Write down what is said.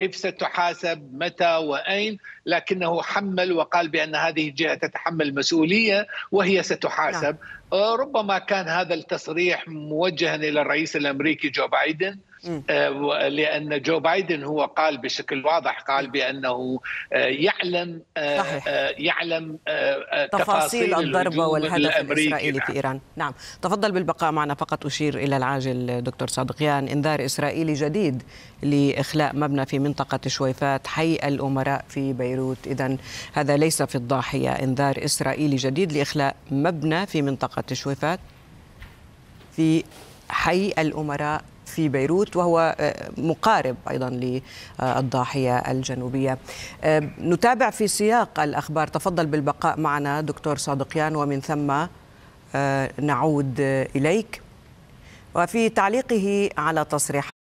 كيف ستحاسب متى وأين لكنه حمل وقال بأن هذه الجهة تتحمل مسؤولية وهي ستحاسب نعم. آه، ربما كان هذا التصريح موجها إلى الرئيس الأمريكي جو بايدن آه، لان جو بايدن هو قال بشكل واضح قال بانه آه، يعلم آه، صحيح. يعلم تفاصيل الضربه والهدف الاسرائيلي في ايران نعم تفضل بالبقاء معنا فقط اشير الى العاجل دكتور صادقيان انذار اسرائيلي جديد لاخلاء مبنى في منطقه شويفات حي الامراء في بيروت اذا هذا ليس في الضاحيه انذار اسرائيلي جديد لاخلاء مبنى في منطقه شويفات في حي الامراء في بيروت وهو آه، مقارب أيضا للضاحية الجنوبية آه، نتابع في سياق الأخبار تفضل بالبقاء معنا دكتور صادقيان ومن ثم آه، نعود إليك وفي تعليقه على تصريح